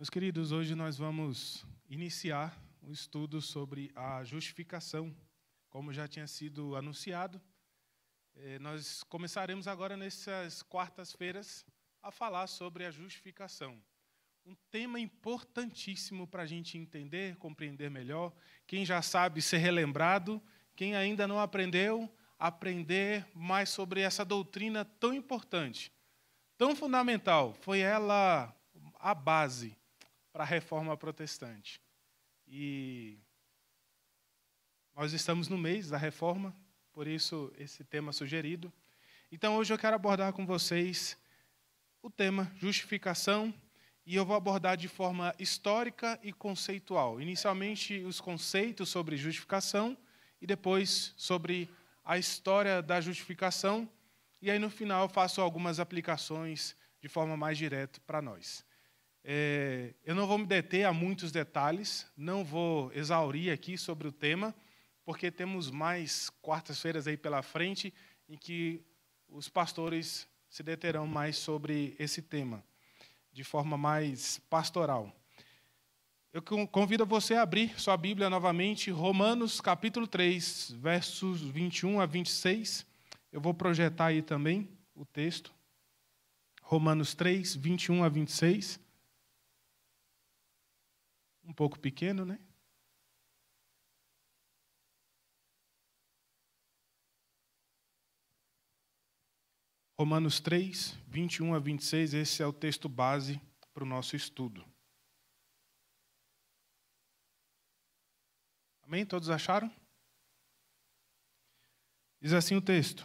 Meus queridos, hoje nós vamos iniciar um estudo sobre a justificação, como já tinha sido anunciado. É, nós começaremos agora, nessas quartas-feiras, a falar sobre a justificação. Um tema importantíssimo para a gente entender, compreender melhor. Quem já sabe ser relembrado, quem ainda não aprendeu, aprender mais sobre essa doutrina tão importante, tão fundamental. Foi ela a base para a reforma protestante. E nós estamos no mês da reforma, por isso esse tema sugerido. Então hoje eu quero abordar com vocês o tema justificação e eu vou abordar de forma histórica e conceitual. Inicialmente os conceitos sobre justificação e depois sobre a história da justificação e aí no final eu faço algumas aplicações de forma mais direta para nós. É, eu não vou me deter a muitos detalhes, não vou exaurir aqui sobre o tema, porque temos mais quartas-feiras aí pela frente em que os pastores se deterão mais sobre esse tema, de forma mais pastoral. Eu convido você a abrir sua Bíblia novamente, Romanos capítulo 3, versos 21 a 26. Eu vou projetar aí também o texto. Romanos 3, 21 a 26 um pouco pequeno, né? Romanos 3, 21 a 26, esse é o texto base para o nosso estudo. Amém? Todos acharam? Diz assim o texto: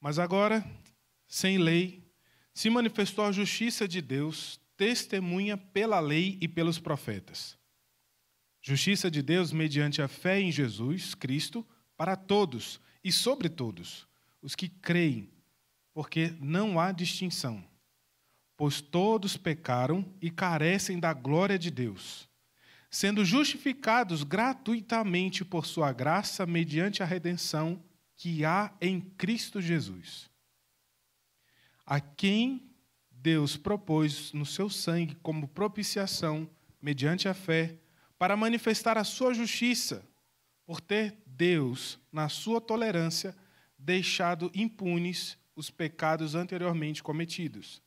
Mas agora, sem lei, se manifestou a justiça de Deus, testemunha pela lei e pelos profetas. Justiça de Deus mediante a fé em Jesus Cristo para todos e sobre todos os que creem, porque não há distinção. Pois todos pecaram e carecem da glória de Deus, sendo justificados gratuitamente por sua graça mediante a redenção que há em Cristo Jesus. A quem Deus propôs no seu sangue como propiciação, mediante a fé, para manifestar a sua justiça, por ter Deus, na sua tolerância, deixado impunes os pecados anteriormente cometidos,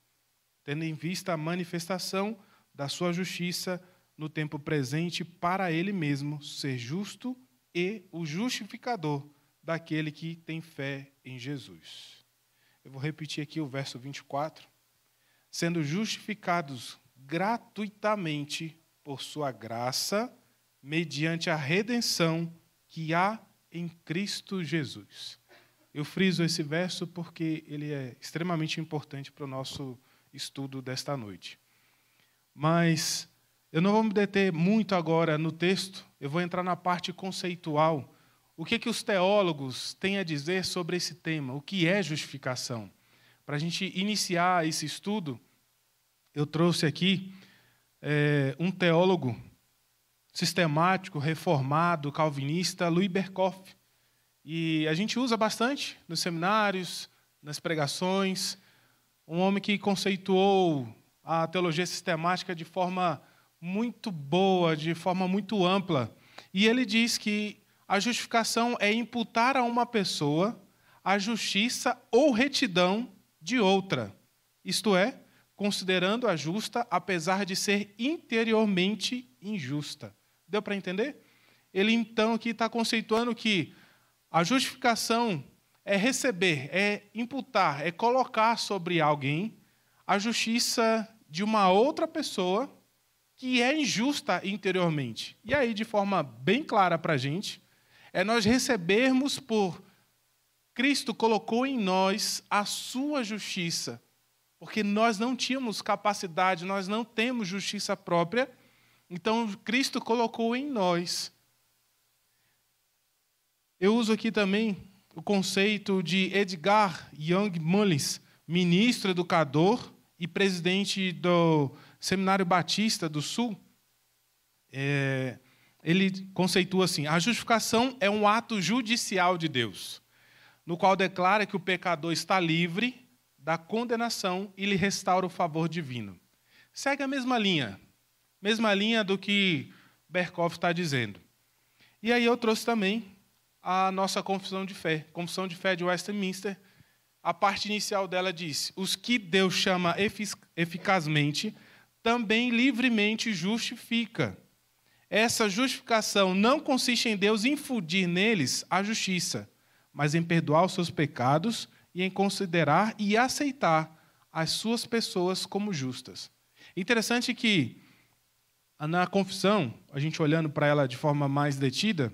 tendo em vista a manifestação da sua justiça no tempo presente para ele mesmo ser justo e o justificador daquele que tem fé em Jesus. Eu vou repetir aqui o verso 24 sendo justificados gratuitamente por sua graça, mediante a redenção que há em Cristo Jesus. Eu friso esse verso porque ele é extremamente importante para o nosso estudo desta noite. Mas eu não vou me deter muito agora no texto, eu vou entrar na parte conceitual. O que, que os teólogos têm a dizer sobre esse tema? O que é justificação? Para a gente iniciar esse estudo, eu trouxe aqui é, um teólogo sistemático, reformado, calvinista, Louis Berkoff. E a gente usa bastante nos seminários, nas pregações. Um homem que conceituou a teologia sistemática de forma muito boa, de forma muito ampla. E ele diz que a justificação é imputar a uma pessoa a justiça ou retidão de outra, isto é, considerando a justa, apesar de ser interiormente injusta. Deu para entender? Ele então aqui está conceituando que a justificação é receber, é imputar, é colocar sobre alguém a justiça de uma outra pessoa que é injusta interiormente. E aí, de forma bem clara para a gente, é nós recebermos por Cristo colocou em nós a sua justiça, porque nós não tínhamos capacidade, nós não temos justiça própria, então Cristo colocou em nós. Eu uso aqui também o conceito de Edgar Young Mullins, ministro, educador e presidente do Seminário Batista do Sul. É, ele conceitua assim: a justificação é um ato judicial de Deus no qual declara que o pecador está livre da condenação e lhe restaura o favor divino. Segue a mesma linha, mesma linha do que Berkoff está dizendo. E aí eu trouxe também a nossa confissão de fé, confissão de fé de Westminster. A parte inicial dela diz: os que Deus chama eficazmente, também livremente justifica. Essa justificação não consiste em Deus infundir neles a justiça, mas em perdoar os seus pecados e em considerar e aceitar as suas pessoas como justas. Interessante que na confissão, a gente olhando para ela de forma mais detida,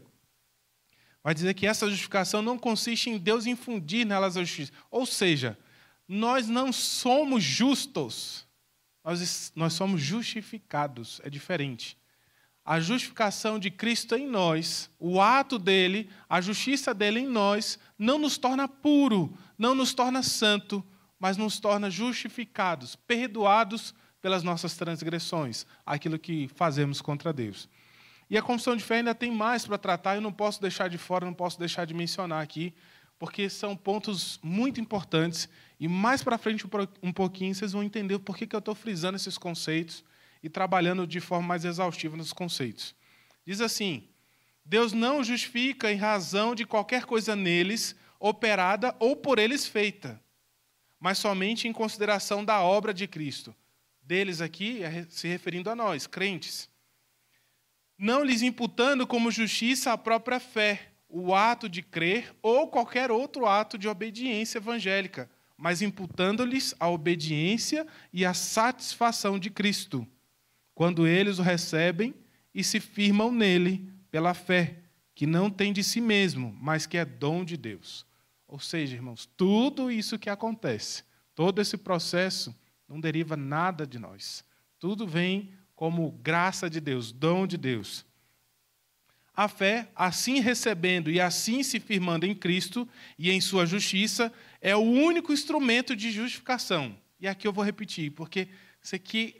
vai dizer que essa justificação não consiste em Deus infundir nelas a justiça. Ou seja, nós não somos justos, nós, nós somos justificados, é diferente a justificação de Cristo em nós, o ato dele, a justiça dele em nós, não nos torna puro, não nos torna santo, mas nos torna justificados, perdoados pelas nossas transgressões, aquilo que fazemos contra Deus. E a confissão de fé ainda tem mais para tratar, eu não posso deixar de fora, não posso deixar de mencionar aqui, porque são pontos muito importantes e mais para frente um pouquinho vocês vão entender por que eu estou frisando esses conceitos e trabalhando de forma mais exaustiva nos conceitos. Diz assim: Deus não justifica em razão de qualquer coisa neles operada ou por eles feita, mas somente em consideração da obra de Cristo. Deles aqui é se referindo a nós, crentes. Não lhes imputando como justiça a própria fé, o ato de crer ou qualquer outro ato de obediência evangélica, mas imputando-lhes a obediência e a satisfação de Cristo quando eles o recebem e se firmam nele pela fé, que não tem de si mesmo, mas que é dom de Deus. Ou seja, irmãos, tudo isso que acontece, todo esse processo, não deriva nada de nós. Tudo vem como graça de Deus, dom de Deus. A fé, assim recebendo e assim se firmando em Cristo e em Sua justiça, é o único instrumento de justificação. E aqui eu vou repetir, porque isso aqui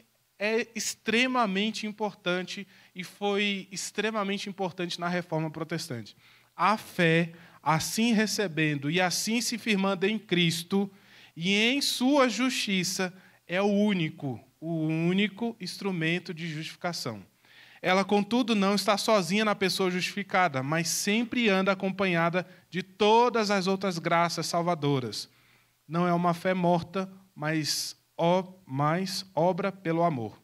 é extremamente importante e foi extremamente importante na reforma protestante. A fé, assim recebendo e assim se firmando em Cristo e em sua justiça, é o único, o único instrumento de justificação. Ela, contudo, não está sozinha na pessoa justificada, mas sempre anda acompanhada de todas as outras graças salvadoras. Não é uma fé morta, mas mais obra pelo amor.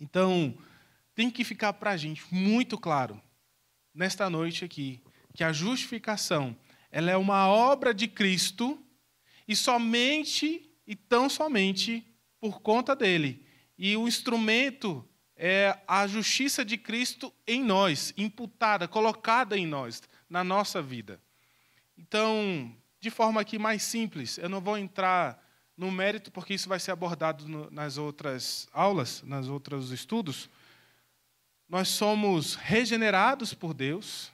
Então, tem que ficar para a gente muito claro, nesta noite aqui, que a justificação ela é uma obra de Cristo e somente e tão somente por conta dele. E o instrumento é a justiça de Cristo em nós, imputada, colocada em nós, na nossa vida. Então, de forma aqui mais simples, eu não vou entrar no mérito, porque isso vai ser abordado no, nas outras aulas, nas outros estudos. Nós somos regenerados por Deus,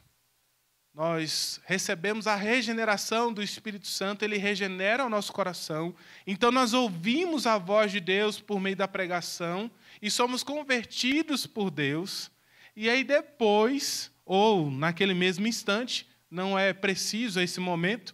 nós recebemos a regeneração do Espírito Santo, ele regenera o nosso coração. Então nós ouvimos a voz de Deus por meio da pregação e somos convertidos por Deus. E aí depois, ou naquele mesmo instante, não é preciso esse momento,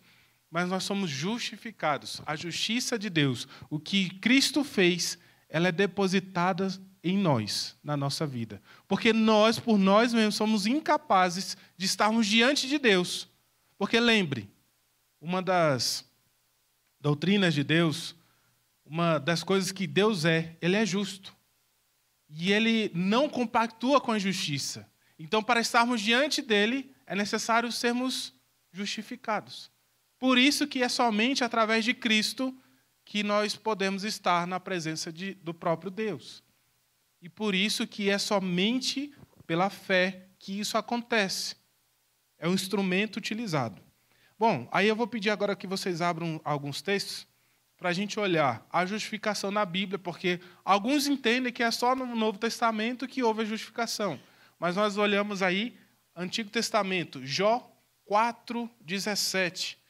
mas nós somos justificados. A justiça de Deus, o que Cristo fez, ela é depositada em nós, na nossa vida. Porque nós, por nós mesmos, somos incapazes de estarmos diante de Deus. Porque lembre, uma das doutrinas de Deus, uma das coisas que Deus é, ele é justo. E ele não compactua com a injustiça. Então, para estarmos diante dele, é necessário sermos justificados. Por isso que é somente através de Cristo que nós podemos estar na presença de, do próprio Deus. E por isso que é somente pela fé que isso acontece. É um instrumento utilizado. Bom, aí eu vou pedir agora que vocês abram alguns textos para a gente olhar a justificação na Bíblia, porque alguns entendem que é só no Novo Testamento que houve a justificação. Mas nós olhamos aí Antigo Testamento, Jó 4, 17.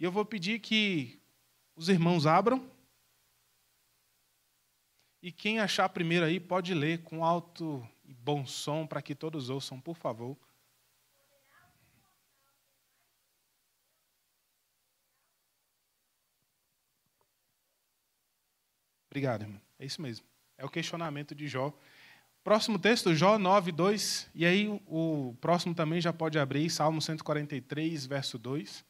E eu vou pedir que os irmãos abram. E quem achar primeiro aí pode ler com alto e bom som para que todos ouçam, por favor. Obrigado, irmão. É isso mesmo. É o questionamento de Jó. Próximo texto, Jó 9, 2. E aí o próximo também já pode abrir, Salmo 143, verso 2.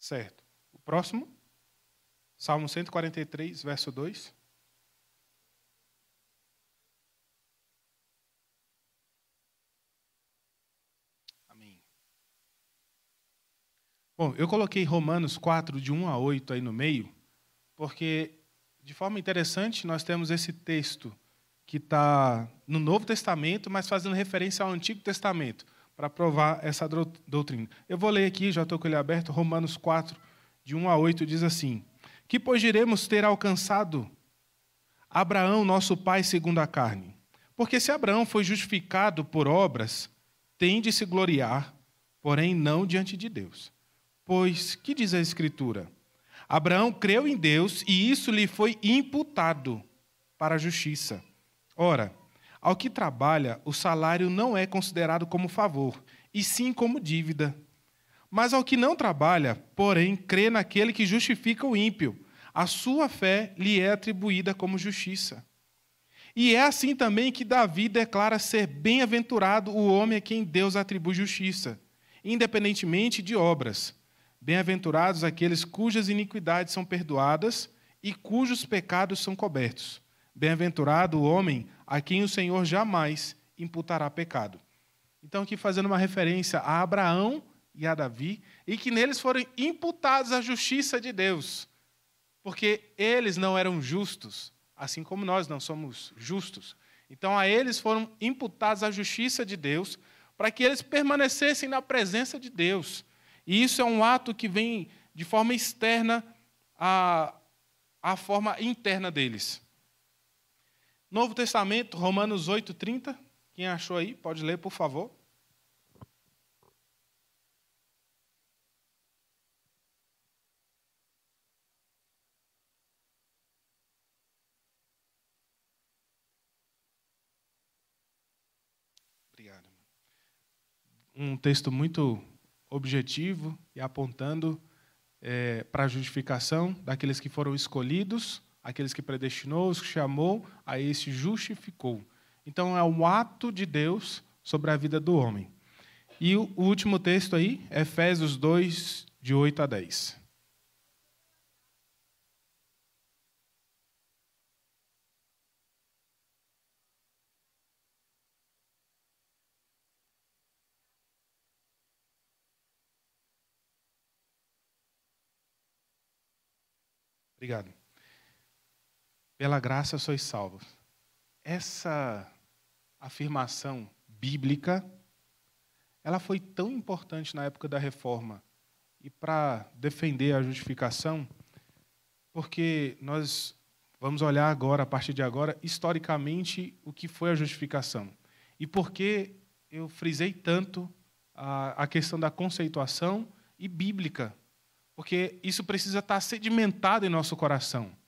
Certo. O próximo, Salmo 143, verso 2. Amém. Bom, eu coloquei Romanos 4, de 1 a 8 aí no meio, porque, de forma interessante, nós temos esse texto que está no Novo Testamento, mas fazendo referência ao Antigo Testamento para provar essa doutrina. Eu vou ler aqui, já estou com ele aberto, Romanos 4, de 1 a 8, diz assim: Que pois diremos ter alcançado Abraão, nosso pai, segundo a carne? Porque se Abraão foi justificado por obras, tem de se gloriar, porém não diante de Deus. Pois, que diz a Escritura? Abraão creu em Deus e isso lhe foi imputado para a justiça. Ora, ao que trabalha, o salário não é considerado como favor, e sim como dívida. Mas ao que não trabalha, porém, crê naquele que justifica o ímpio, a sua fé lhe é atribuída como justiça. E é assim também que Davi declara ser bem-aventurado o homem a quem Deus atribui justiça, independentemente de obras. Bem-aventurados aqueles cujas iniquidades são perdoadas e cujos pecados são cobertos. Bem-aventurado o homem a quem o Senhor jamais imputará pecado. Então, aqui fazendo uma referência a Abraão e a Davi, e que neles foram imputados a justiça de Deus, porque eles não eram justos, assim como nós não somos justos. Então, a eles foram imputados a justiça de Deus, para que eles permanecessem na presença de Deus. E isso é um ato que vem de forma externa à, à forma interna deles. Novo Testamento, Romanos 8:30. Quem achou aí, pode ler, por favor. Obrigado. Um texto muito objetivo e apontando é, para a justificação daqueles que foram escolhidos aqueles que predestinou, os que chamou, a esse justificou. Então é um ato de Deus sobre a vida do homem. E o último texto aí, Efésios 2, de 8 a 10. Obrigado pela graça sois salvos. Essa afirmação bíblica, ela foi tão importante na época da reforma e para defender a justificação, porque nós vamos olhar agora, a partir de agora, historicamente o que foi a justificação. E por que eu frisei tanto a, a questão da conceituação e bíblica? Porque isso precisa estar tá sedimentado em nosso coração.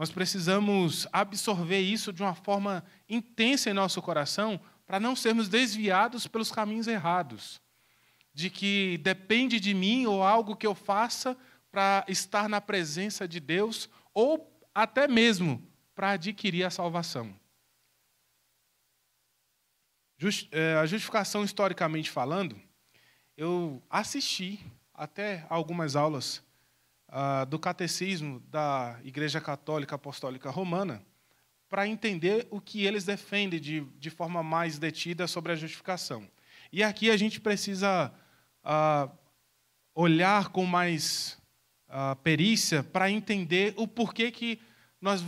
Nós precisamos absorver isso de uma forma intensa em nosso coração para não sermos desviados pelos caminhos errados. De que depende de mim ou algo que eu faça para estar na presença de Deus ou até mesmo para adquirir a salvação. Just, é, a justificação historicamente falando, eu assisti até algumas aulas ah, do catecismo da Igreja Católica Apostólica Romana para entender o que eles defendem de, de forma mais detida sobre a justificação. E aqui a gente precisa ah, olhar com mais ah, perícia para entender o porquê que nós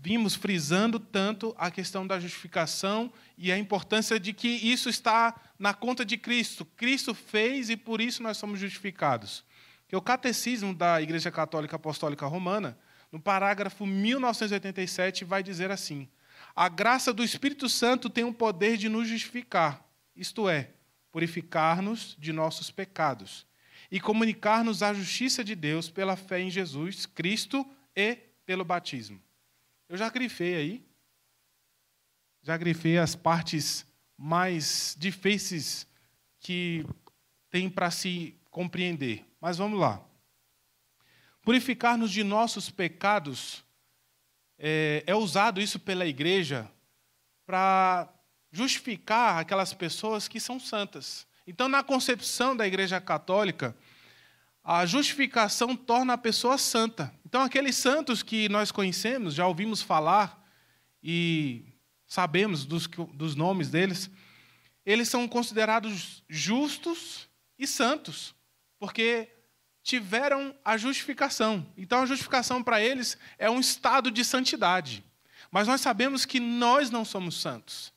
vimos frisando tanto a questão da justificação e a importância de que isso está na conta de Cristo. Cristo fez e por isso nós somos justificados que é o Catecismo da Igreja Católica Apostólica Romana, no parágrafo 1987, vai dizer assim: A graça do Espírito Santo tem o poder de nos justificar, isto é, purificar-nos de nossos pecados e comunicar-nos a justiça de Deus pela fé em Jesus Cristo e pelo batismo. Eu já grifei aí, já grifei as partes mais difíceis que tem para se compreender. Mas vamos lá. Purificar-nos de nossos pecados é, é usado isso pela igreja para justificar aquelas pessoas que são santas. Então, na concepção da Igreja Católica, a justificação torna a pessoa santa. Então, aqueles santos que nós conhecemos, já ouvimos falar e sabemos dos, dos nomes deles, eles são considerados justos e santos porque tiveram a justificação. Então, a justificação para eles é um estado de santidade. Mas nós sabemos que nós não somos santos.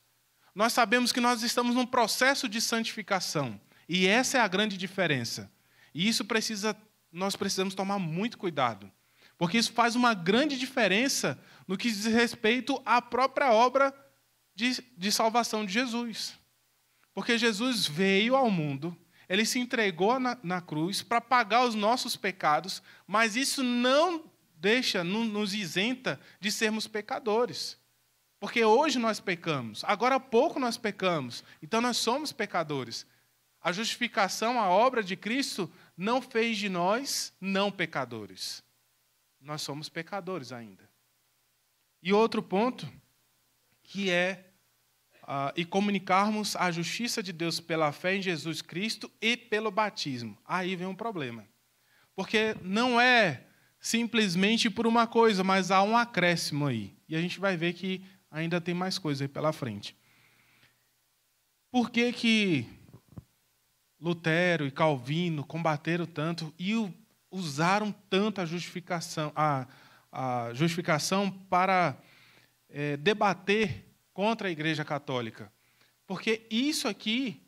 Nós sabemos que nós estamos num processo de santificação. E essa é a grande diferença. E isso precisa, nós precisamos tomar muito cuidado. Porque isso faz uma grande diferença no que diz respeito à própria obra de, de salvação de Jesus. Porque Jesus veio ao mundo ele se entregou na, na cruz para pagar os nossos pecados, mas isso não deixa, não nos isenta de sermos pecadores. Porque hoje nós pecamos, agora há pouco nós pecamos, então nós somos pecadores. A justificação, a obra de Cristo, não fez de nós não pecadores. Nós somos pecadores ainda. E outro ponto, que é Uh, e comunicarmos a justiça de Deus pela fé em Jesus Cristo e pelo batismo. Aí vem um problema. Porque não é simplesmente por uma coisa, mas há um acréscimo aí. E a gente vai ver que ainda tem mais coisa aí pela frente. Por que, que Lutero e Calvino combateram tanto e usaram tanto a justificação, a, a justificação para é, debater contra a Igreja Católica. Porque isso aqui,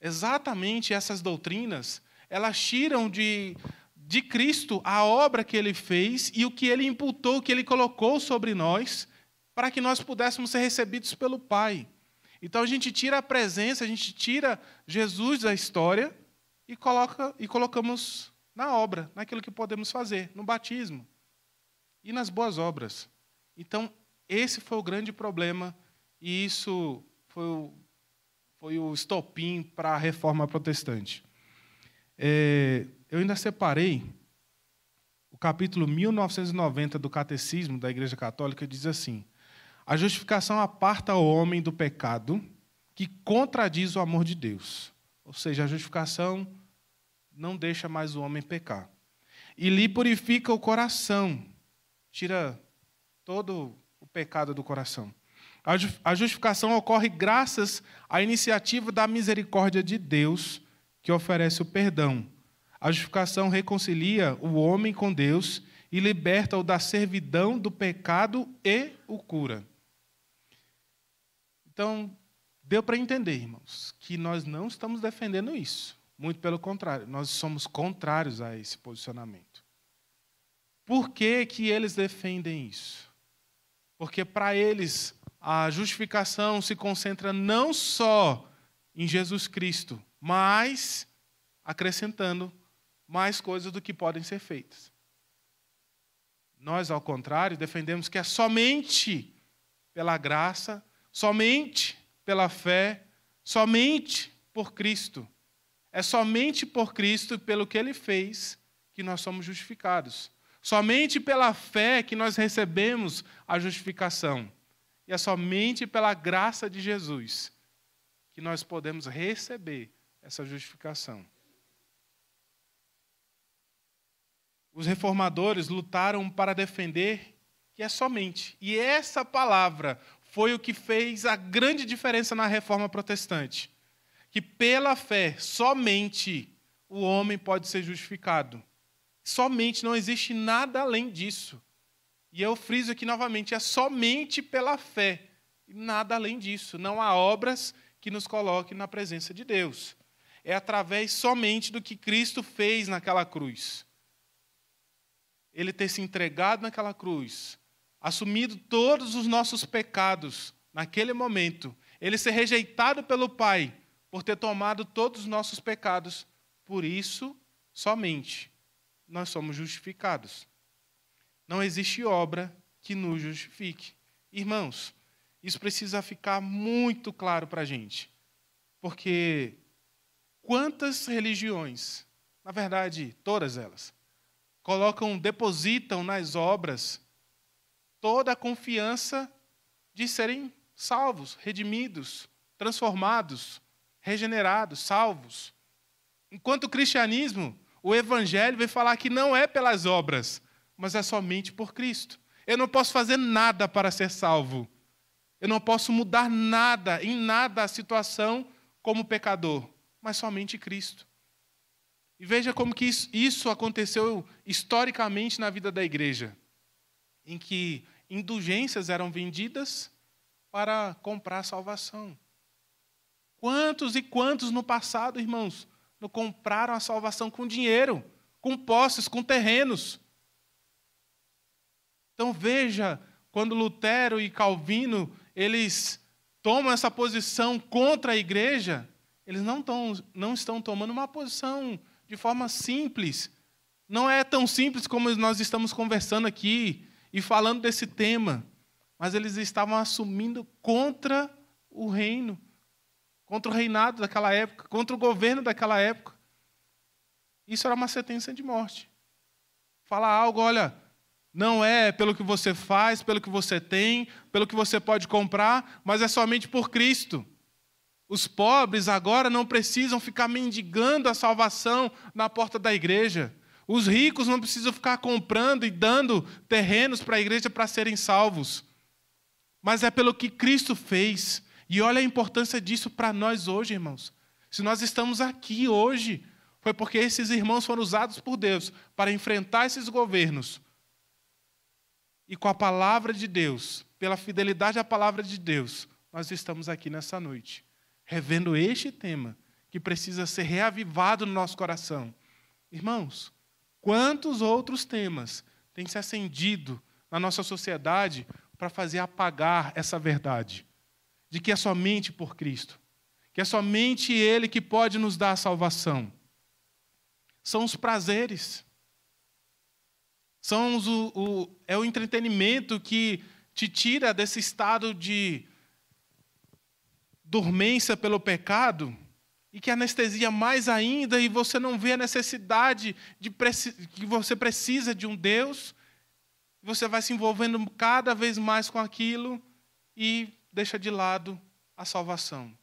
exatamente essas doutrinas, elas tiram de, de Cristo a obra que ele fez e o que ele imputou, o que ele colocou sobre nós, para que nós pudéssemos ser recebidos pelo Pai. Então a gente tira a presença, a gente tira Jesus da história e coloca e colocamos na obra, naquilo que podemos fazer, no batismo e nas boas obras. Então esse foi o grande problema e isso foi o, foi o estopim para a reforma protestante. É, eu ainda separei o capítulo 1990 do Catecismo da Igreja Católica, diz assim: A justificação aparta o homem do pecado que contradiz o amor de Deus. Ou seja, a justificação não deixa mais o homem pecar. E lhe purifica o coração, tira todo o pecado do coração. A justificação ocorre graças à iniciativa da misericórdia de Deus, que oferece o perdão. A justificação reconcilia o homem com Deus e liberta-o da servidão do pecado e o cura. Então, deu para entender, irmãos, que nós não estamos defendendo isso. Muito pelo contrário, nós somos contrários a esse posicionamento. Por que, que eles defendem isso? Porque para eles a justificação se concentra não só em Jesus Cristo, mas acrescentando mais coisas do que podem ser feitas. Nós, ao contrário, defendemos que é somente pela graça, somente pela fé, somente por Cristo. É somente por Cristo e pelo que ele fez que nós somos justificados. Somente pela fé que nós recebemos a justificação. E é somente pela graça de Jesus que nós podemos receber essa justificação. Os reformadores lutaram para defender que é somente. E essa palavra foi o que fez a grande diferença na reforma protestante. Que pela fé, somente, o homem pode ser justificado. Somente, não existe nada além disso. E eu friso aqui novamente, é somente pela fé, nada além disso. Não há obras que nos coloquem na presença de Deus. É através somente do que Cristo fez naquela cruz. Ele ter se entregado naquela cruz, assumido todos os nossos pecados naquele momento, ele ser rejeitado pelo Pai por ter tomado todos os nossos pecados. Por isso, somente, nós somos justificados. Não existe obra que nos justifique. Irmãos, isso precisa ficar muito claro para a gente. Porque quantas religiões, na verdade, todas elas, colocam, depositam nas obras toda a confiança de serem salvos, redimidos, transformados, regenerados, salvos. Enquanto o cristianismo, o evangelho vem falar que não é pelas obras, mas é somente por Cristo. Eu não posso fazer nada para ser salvo. Eu não posso mudar nada, em nada, a situação como pecador, mas somente Cristo. E veja como que isso, isso aconteceu historicamente na vida da igreja, em que indulgências eram vendidas para comprar salvação. Quantos e quantos no passado, irmãos, não compraram a salvação com dinheiro, com posses, com terrenos? Então veja, quando Lutero e Calvino, eles tomam essa posição contra a igreja, eles não, tão, não estão tomando uma posição de forma simples. Não é tão simples como nós estamos conversando aqui e falando desse tema, mas eles estavam assumindo contra o reino, contra o reinado daquela época, contra o governo daquela época. Isso era uma sentença de morte. Falar algo, olha, não é pelo que você faz, pelo que você tem, pelo que você pode comprar, mas é somente por Cristo. Os pobres agora não precisam ficar mendigando a salvação na porta da igreja. Os ricos não precisam ficar comprando e dando terrenos para a igreja para serem salvos. Mas é pelo que Cristo fez. E olha a importância disso para nós hoje, irmãos. Se nós estamos aqui hoje, foi porque esses irmãos foram usados por Deus para enfrentar esses governos, e com a palavra de Deus, pela fidelidade à palavra de Deus, nós estamos aqui nessa noite, revendo este tema que precisa ser reavivado no nosso coração. Irmãos, quantos outros temas têm se acendido na nossa sociedade para fazer apagar essa verdade de que é somente por Cristo, que é somente Ele que pode nos dar a salvação? São os prazeres são os, o, o, é o entretenimento que te tira desse estado de dormência pelo pecado e que anestesia mais ainda e você não vê a necessidade de que você precisa de um Deus. Você vai se envolvendo cada vez mais com aquilo e deixa de lado a salvação.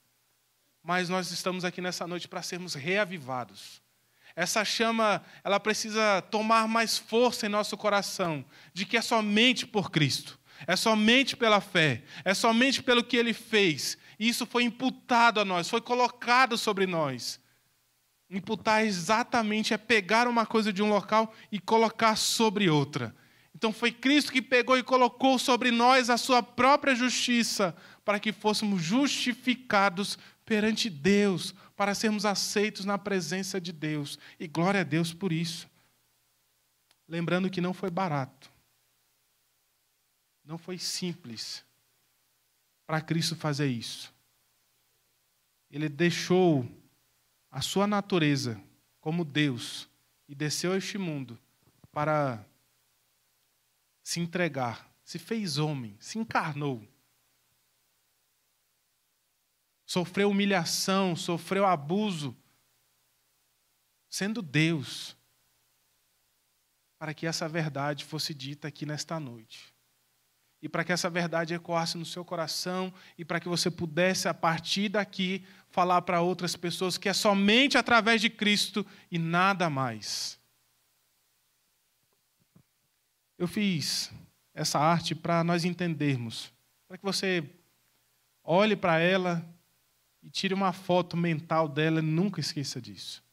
Mas nós estamos aqui nessa noite para sermos reavivados essa chama, ela precisa tomar mais força em nosso coração, de que é somente por Cristo, é somente pela fé, é somente pelo que ele fez. E Isso foi imputado a nós, foi colocado sobre nós. Imputar exatamente é pegar uma coisa de um local e colocar sobre outra. Então foi Cristo que pegou e colocou sobre nós a sua própria justiça, para que fôssemos justificados perante Deus para sermos aceitos na presença de Deus. E glória a Deus por isso. Lembrando que não foi barato. Não foi simples para Cristo fazer isso. Ele deixou a sua natureza como Deus e desceu a este mundo para se entregar, se fez homem, se encarnou sofreu humilhação, sofreu abuso, sendo Deus, para que essa verdade fosse dita aqui nesta noite. E para que essa verdade ecoasse no seu coração e para que você pudesse, a partir daqui, falar para outras pessoas que é somente através de Cristo e nada mais. Eu fiz essa arte para nós entendermos, para que você olhe para ela e tire uma foto mental dela, e nunca esqueça disso.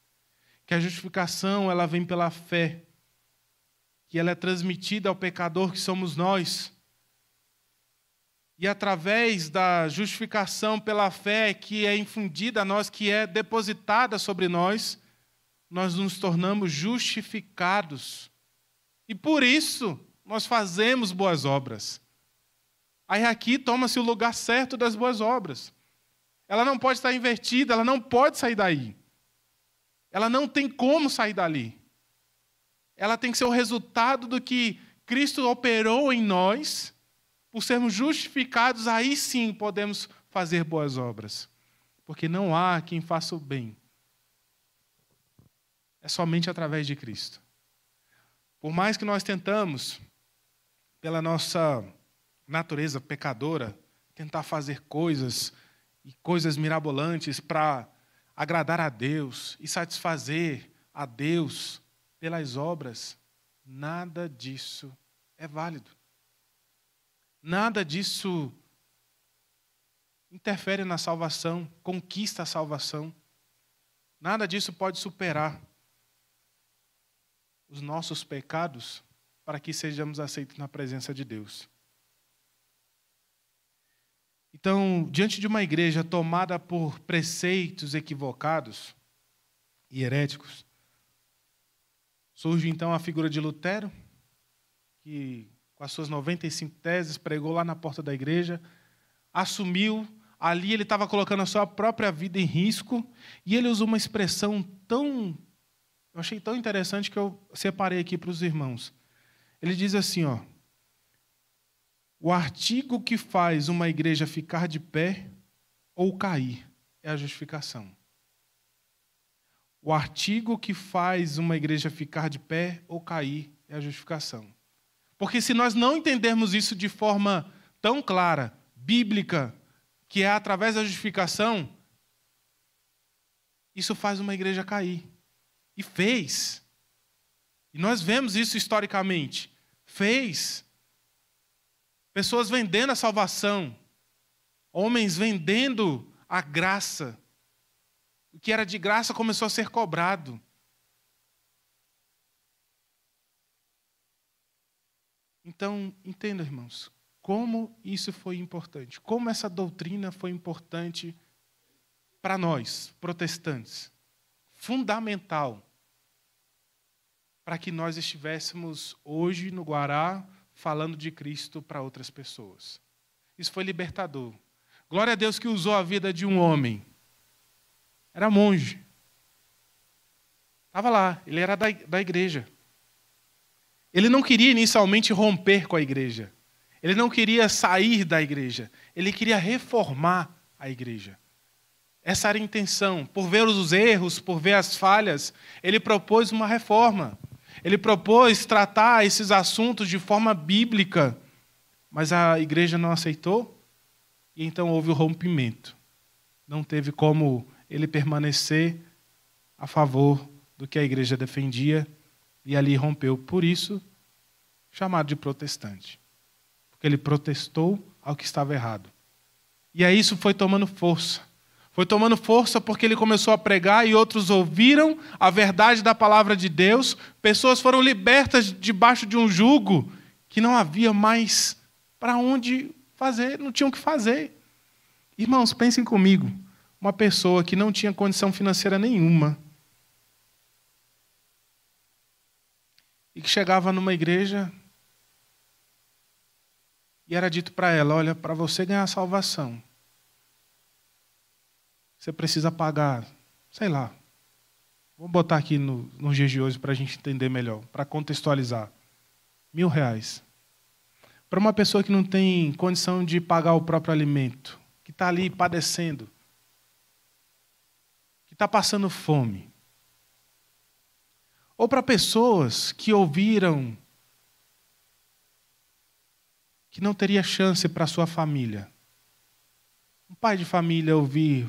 Que a justificação, ela vem pela fé, que ela é transmitida ao pecador que somos nós. E através da justificação pela fé que é infundida a nós, que é depositada sobre nós, nós nos tornamos justificados. E por isso nós fazemos boas obras. Aí aqui toma-se o lugar certo das boas obras. Ela não pode estar invertida, ela não pode sair daí. Ela não tem como sair dali. Ela tem que ser o resultado do que Cristo operou em nós. Por sermos justificados, aí sim podemos fazer boas obras. Porque não há quem faça o bem. É somente através de Cristo. Por mais que nós tentamos, pela nossa natureza pecadora, tentar fazer coisas e coisas mirabolantes para agradar a Deus e satisfazer a Deus pelas obras, nada disso é válido. Nada disso interfere na salvação, conquista a salvação. Nada disso pode superar os nossos pecados para que sejamos aceitos na presença de Deus. Então, diante de uma igreja tomada por preceitos equivocados e heréticos, surge então a figura de Lutero, que com as suas 95 teses pregou lá na porta da igreja, assumiu ali ele estava colocando a sua própria vida em risco, e ele usou uma expressão tão. Eu achei tão interessante que eu separei aqui para os irmãos. Ele diz assim, ó. O artigo que faz uma igreja ficar de pé ou cair é a justificação. O artigo que faz uma igreja ficar de pé ou cair é a justificação. Porque se nós não entendermos isso de forma tão clara, bíblica, que é através da justificação, isso faz uma igreja cair. E fez. E nós vemos isso historicamente. Fez. Pessoas vendendo a salvação. Homens vendendo a graça. O que era de graça começou a ser cobrado. Então, entenda, irmãos, como isso foi importante, como essa doutrina foi importante para nós, protestantes, fundamental para que nós estivéssemos hoje no Guará falando de Cristo para outras pessoas. Isso foi libertador. Glória a Deus que usou a vida de um homem. Era monge. Estava lá, ele era da, da igreja. Ele não queria inicialmente romper com a igreja. Ele não queria sair da igreja. Ele queria reformar a igreja. Essa era a intenção. Por ver os erros, por ver as falhas, ele propôs uma reforma. Ele propôs tratar esses assuntos de forma bíblica, mas a igreja não aceitou, e então houve o rompimento. Não teve como ele permanecer a favor do que a igreja defendia, e ali rompeu. Por isso, chamado de protestante, porque ele protestou ao que estava errado. E aí isso foi tomando força. Foi tomando força porque ele começou a pregar e outros ouviram a verdade da palavra de Deus. Pessoas foram libertas debaixo de um jugo que não havia mais para onde fazer, não tinham o que fazer. Irmãos, pensem comigo. Uma pessoa que não tinha condição financeira nenhuma e que chegava numa igreja e era dito para ela: Olha, para você ganhar salvação, você precisa pagar, sei lá, vamos botar aqui no, no dia de hoje para a gente entender melhor, para contextualizar, mil reais. Para uma pessoa que não tem condição de pagar o próprio alimento, que está ali padecendo, que está passando fome. Ou para pessoas que ouviram que não teria chance para sua família. Um pai de família ouvir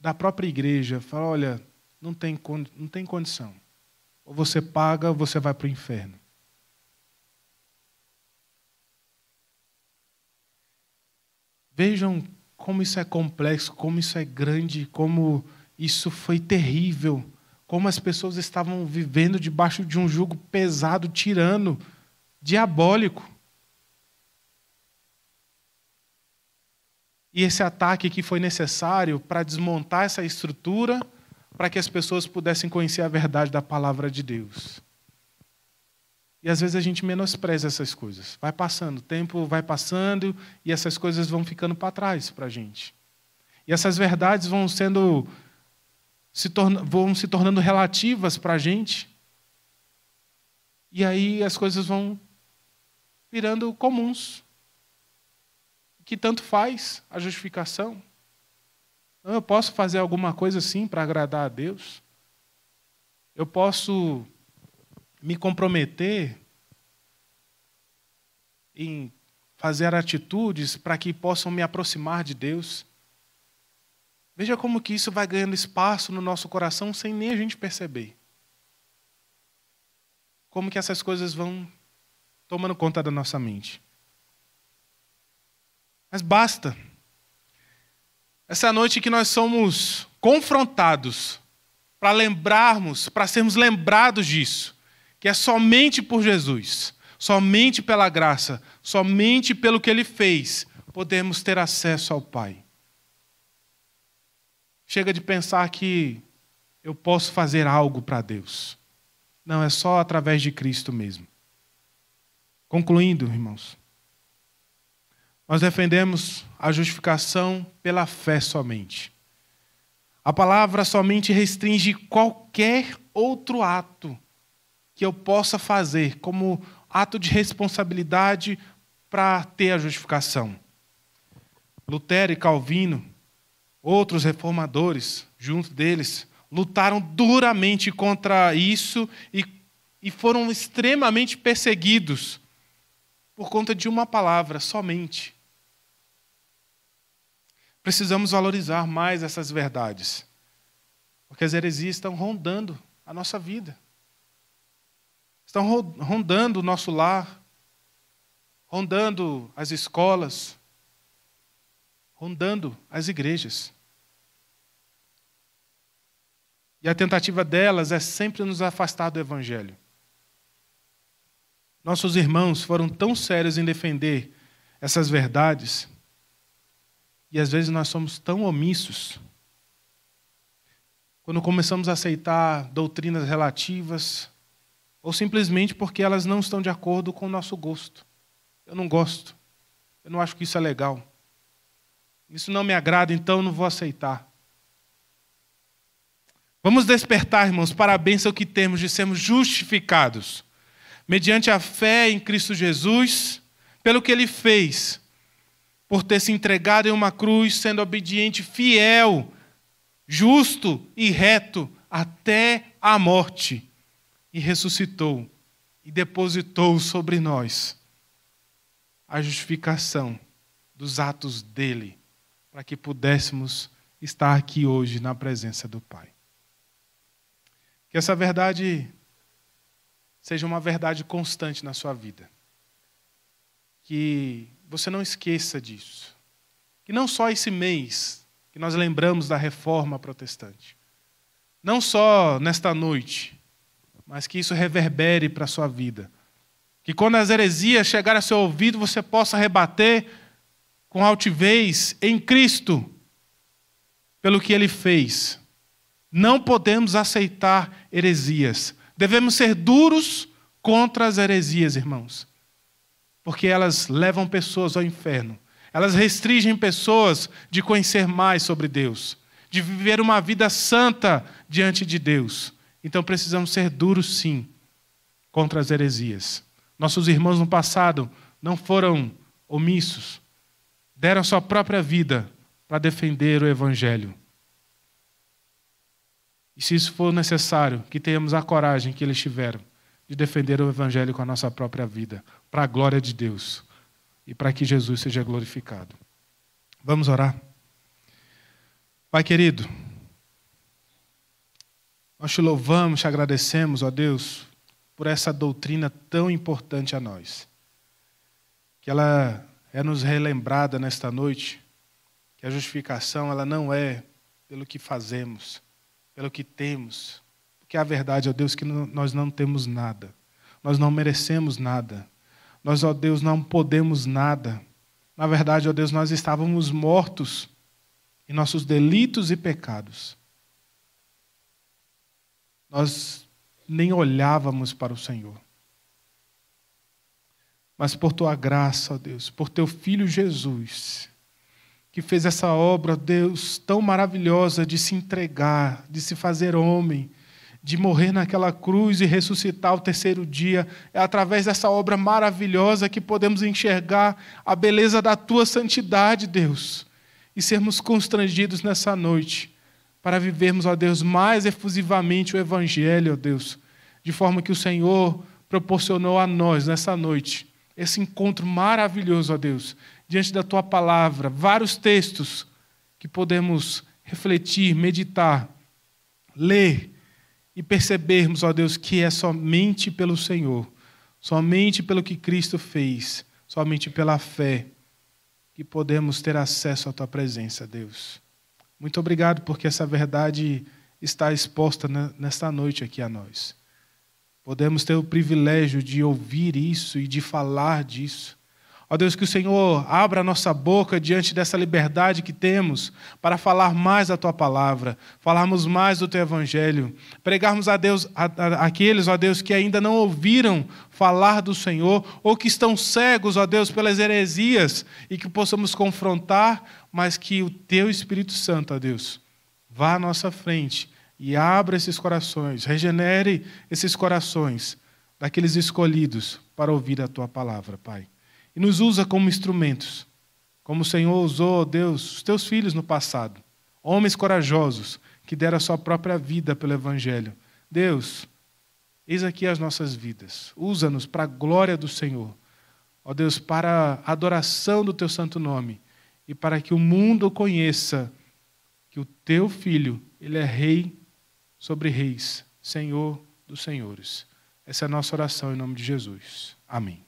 da própria igreja fala: olha, não tem, não tem condição. Ou você paga, ou você vai para o inferno. Vejam como isso é complexo, como isso é grande, como isso foi terrível, como as pessoas estavam vivendo debaixo de um jugo pesado, tirano, diabólico. E esse ataque que foi necessário para desmontar essa estrutura, para que as pessoas pudessem conhecer a verdade da palavra de Deus. E às vezes a gente menospreza essas coisas. Vai passando, o tempo vai passando e essas coisas vão ficando para trás para a gente. E essas verdades vão sendo se torna, vão se tornando relativas para a gente. E aí as coisas vão virando comuns que tanto faz a justificação. Então, eu posso fazer alguma coisa assim para agradar a Deus. Eu posso me comprometer em fazer atitudes para que possam me aproximar de Deus. Veja como que isso vai ganhando espaço no nosso coração sem nem a gente perceber. Como que essas coisas vão tomando conta da nossa mente. Mas basta. Essa é noite que nós somos confrontados para lembrarmos, para sermos lembrados disso, que é somente por Jesus, somente pela graça, somente pelo que ele fez, podemos ter acesso ao Pai. Chega de pensar que eu posso fazer algo para Deus. Não, é só através de Cristo mesmo. Concluindo, irmãos. Nós defendemos a justificação pela fé somente. A palavra somente restringe qualquer outro ato que eu possa fazer como ato de responsabilidade para ter a justificação. Lutero e Calvino, outros reformadores, junto deles, lutaram duramente contra isso e, e foram extremamente perseguidos por conta de uma palavra somente. Precisamos valorizar mais essas verdades, porque as heresias estão rondando a nossa vida, estão rondando o nosso lar, rondando as escolas, rondando as igrejas. E a tentativa delas é sempre nos afastar do Evangelho. Nossos irmãos foram tão sérios em defender essas verdades e às vezes nós somos tão omissos. Quando começamos a aceitar doutrinas relativas, ou simplesmente porque elas não estão de acordo com o nosso gosto. Eu não gosto. Eu não acho que isso é legal. Isso não me agrada, então não vou aceitar. Vamos despertar, irmãos, para a bênção que temos de sermos justificados, mediante a fé em Cristo Jesus, pelo que ele fez por ter se entregado em uma cruz, sendo obediente, fiel, justo e reto até a morte, e ressuscitou e depositou sobre nós a justificação dos atos dele, para que pudéssemos estar aqui hoje na presença do Pai. Que essa verdade seja uma verdade constante na sua vida. Que você não esqueça disso. Que não só esse mês que nós lembramos da reforma protestante, não só nesta noite, mas que isso reverbere para a sua vida. Que quando as heresias chegarem ao seu ouvido, você possa rebater com altivez em Cristo pelo que ele fez. Não podemos aceitar heresias. Devemos ser duros contra as heresias, irmãos porque elas levam pessoas ao inferno. Elas restringem pessoas de conhecer mais sobre Deus, de viver uma vida santa diante de Deus. Então precisamos ser duros, sim, contra as heresias. Nossos irmãos no passado não foram omissos, deram sua própria vida para defender o Evangelho. E se isso for necessário, que tenhamos a coragem que eles tiveram de defender o Evangelho com a nossa própria vida, para a glória de Deus e para que Jesus seja glorificado. Vamos orar? Pai querido, nós te louvamos, te agradecemos, ó Deus, por essa doutrina tão importante a nós. Que ela é nos relembrada nesta noite, que a justificação ela não é pelo que fazemos, pelo que temos, porque a verdade, ó Deus, que nós não temos nada. Nós não merecemos nada. Nós, ó Deus, não podemos nada. Na verdade, ó Deus, nós estávamos mortos em nossos delitos e pecados. Nós nem olhávamos para o Senhor. Mas por tua graça, ó Deus, por teu filho Jesus, que fez essa obra, Deus, tão maravilhosa de se entregar, de se fazer homem, de morrer naquela cruz e ressuscitar ao terceiro dia. É através dessa obra maravilhosa que podemos enxergar a beleza da tua santidade, Deus, e sermos constrangidos nessa noite para vivermos, ó Deus, mais efusivamente o Evangelho, ó Deus, de forma que o Senhor proporcionou a nós nessa noite. Esse encontro maravilhoso, ó Deus, diante da tua palavra, vários textos que podemos refletir, meditar, ler e percebermos, ó Deus, que é somente pelo Senhor, somente pelo que Cristo fez, somente pela fé, que podemos ter acesso à Tua presença, Deus. Muito obrigado porque essa verdade está exposta nesta noite aqui a nós. Podemos ter o privilégio de ouvir isso e de falar disso Ó Deus, que o Senhor abra a nossa boca diante dessa liberdade que temos para falar mais da tua palavra, falarmos mais do teu evangelho, pregarmos a Deus a, a, aqueles, ó Deus, que ainda não ouviram falar do Senhor ou que estão cegos, ó Deus, pelas heresias e que possamos confrontar, mas que o teu Espírito Santo, ó Deus, vá à nossa frente e abra esses corações, regenere esses corações daqueles escolhidos para ouvir a tua palavra, Pai e nos usa como instrumentos, como o Senhor usou, Deus, os teus filhos no passado, homens corajosos que deram a sua própria vida pelo Evangelho. Deus, eis aqui as nossas vidas, usa-nos para a glória do Senhor, ó Deus, para a adoração do teu santo nome e para que o mundo conheça que o teu filho, ele é rei sobre reis, Senhor dos senhores. Essa é a nossa oração em nome de Jesus. Amém.